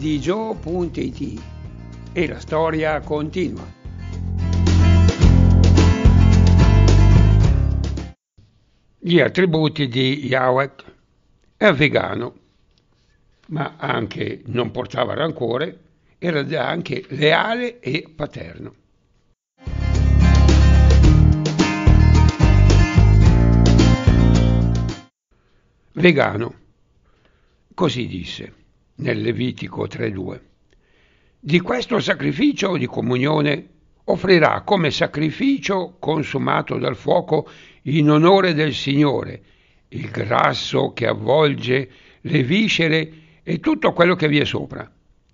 digio.it e la storia continua. Gli attributi di Yahweh è vegano, ma anche non portava rancore, era anche leale e paterno. Vegano, così disse nel Levitico 3.2. Di questo sacrificio di comunione offrirà come sacrificio consumato dal fuoco in onore del Signore il grasso che avvolge le viscere e tutto quello che vi è sopra,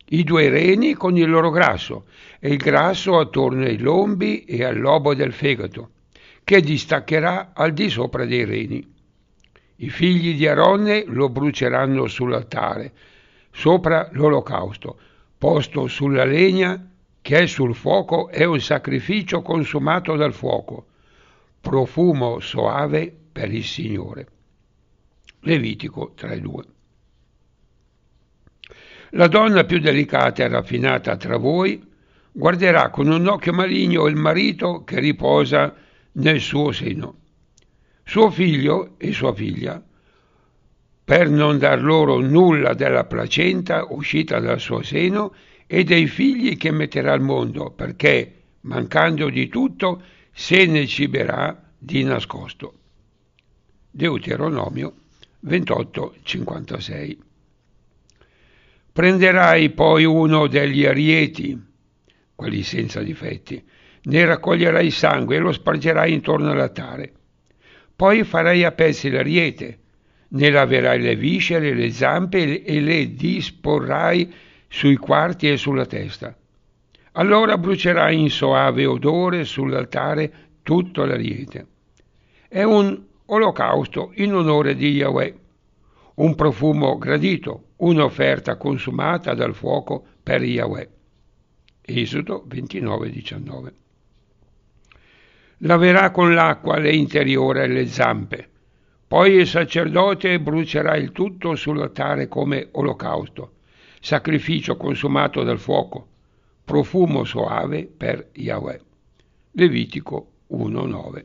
i due reni con il loro grasso e il grasso attorno ai lombi e al lobo del fegato, che distaccherà al di sopra dei reni. I figli di Aronne lo bruceranno sull'altare, sopra l'olocausto, posto sulla legna che è sul fuoco è un sacrificio consumato dal fuoco, profumo soave per il Signore. Levitico 3.2 La donna più delicata e raffinata tra voi guarderà con un occhio maligno il marito che riposa nel suo seno. Suo figlio e sua figlia per non dar loro nulla della placenta uscita dal suo seno e dei figli che metterà al mondo, perché, mancando di tutto, se ne ciberà di nascosto. Deuteronomio 28:56 Prenderai poi uno degli arieti, quelli senza difetti, ne raccoglierai sangue e lo spargerai intorno all'altare. Poi farai a pezzi l'ariete, ne laverai le viscere, le zampe e le disporrai sui quarti e sulla testa. Allora brucerai in soave odore sull'altare tutto l'ariete. È un olocausto in onore di Yahweh, un profumo gradito, un'offerta consumata dal fuoco per Yahweh. Esodo 29:19. Laverà con l'acqua le interiore e le zampe poi il sacerdote brucerà il tutto sull'altare come olocausto, sacrificio consumato dal fuoco, profumo soave per Yahweh. Levitico 1.9.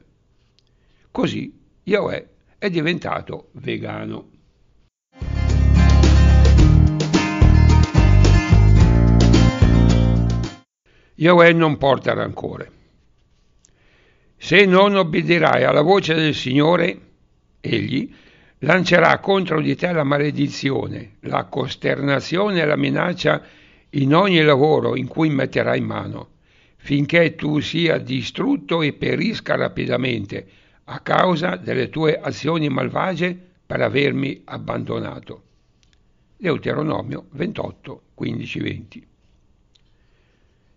Così Yahweh è diventato vegano. Yahweh non porta rancore. Se non obbedirai alla voce del Signore, Egli lancerà contro di te la maledizione, la costernazione e la minaccia in ogni lavoro in cui metterai mano, finché tu sia distrutto e perisca rapidamente a causa delle tue azioni malvagie per avermi abbandonato. Deuteronomio 28, 15, 20.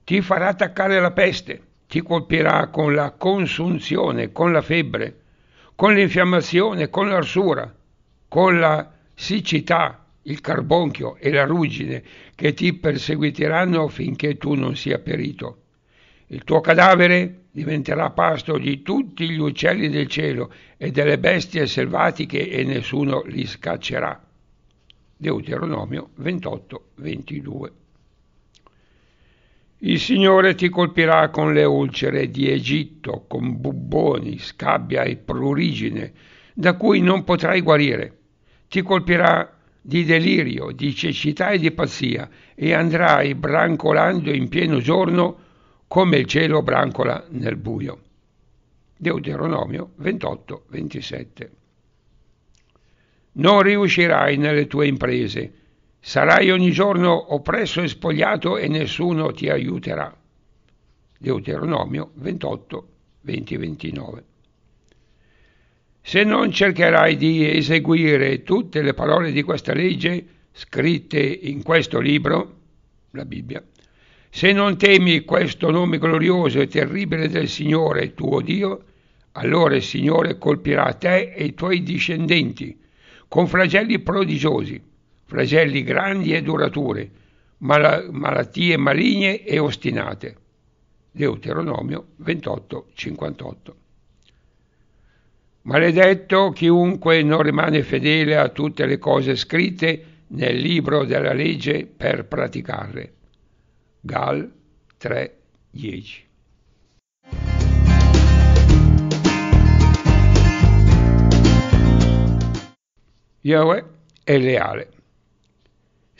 Ti farà attaccare la peste, ti colpirà con la consunzione, con la febbre, con l'infiammazione, con l'arsura, con la siccità, il carbonchio e la ruggine che ti perseguiteranno finché tu non sia perito. Il tuo cadavere diventerà pasto di tutti gli uccelli del cielo e delle bestie selvatiche e nessuno li scaccerà. Deuteronomio 28, 22. Il Signore ti colpirà con le ulcere di Egitto, con bubboni, scabbia e prurigine, da cui non potrai guarire. Ti colpirà di delirio, di cecità e di pazzia, e andrai brancolando in pieno giorno come il cielo brancola nel buio. Deuteronomio 28, 27. Non riuscirai nelle tue imprese, Sarai ogni giorno oppresso e spogliato e nessuno ti aiuterà. Deuteronomio 28, 20, 29. Se non cercherai di eseguire tutte le parole di questa legge scritte in questo libro, la Bibbia, se non temi questo nome glorioso e terribile del Signore tuo Dio, allora il Signore colpirà te e i tuoi discendenti con flagelli prodigiosi flagelli grandi e duraturi, mal- malattie maligne e ostinate. Deuteronomio 28:58. Maledetto chiunque non rimane fedele a tutte le cose scritte nel libro della legge per praticarle. Gal 3:10. Yahweh è leale.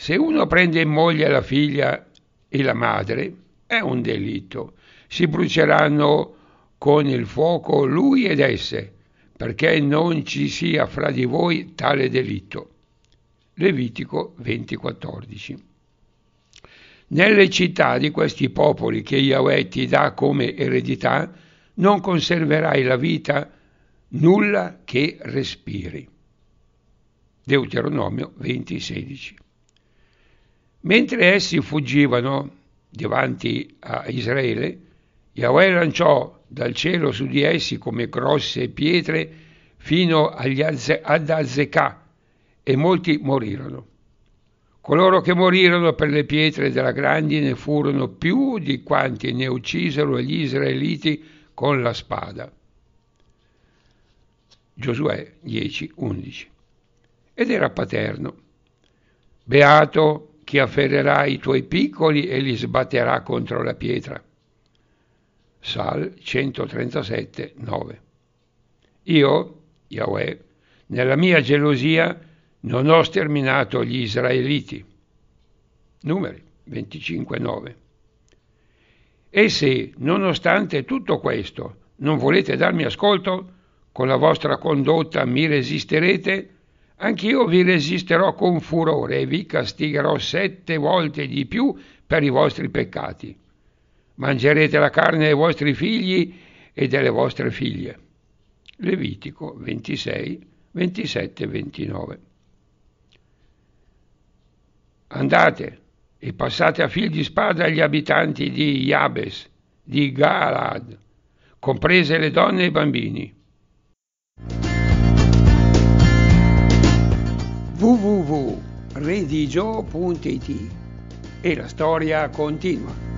Se uno prende in moglie la figlia e la madre, è un delitto. Si bruceranno con il fuoco lui ed esse, perché non ci sia fra di voi tale delitto. Levitico 20:14. Nelle città di questi popoli che Yahweh ti dà come eredità, non conserverai la vita nulla che respiri. Deuteronomio 20:16. Mentre essi fuggivano davanti a Israele, Yahweh lanciò dal cielo su di essi come grosse pietre fino Azze- ad Azekah e molti morirono. Coloro che morirono per le pietre della grandine furono più di quanti ne uccisero gli israeliti con la spada. Giosuè 10, 11 Ed era paterno. Beato che afferrerà i tuoi piccoli e li sbatterà contro la pietra. Sal 137, 9. Io, Yahweh, nella mia gelosia non ho sterminato gli israeliti. Numeri 25, 9. E se, nonostante tutto questo, non volete darmi ascolto, con la vostra condotta mi resisterete, Anch'io vi resisterò con furore e vi castigherò sette volte di più per i vostri peccati. Mangerete la carne dei vostri figli e delle vostre figlie. Levitico 26, 27 29. Andate e passate a fil di spada gli abitanti di Jabes, di Galad, comprese le donne e i bambini. joe.it e la storia continua.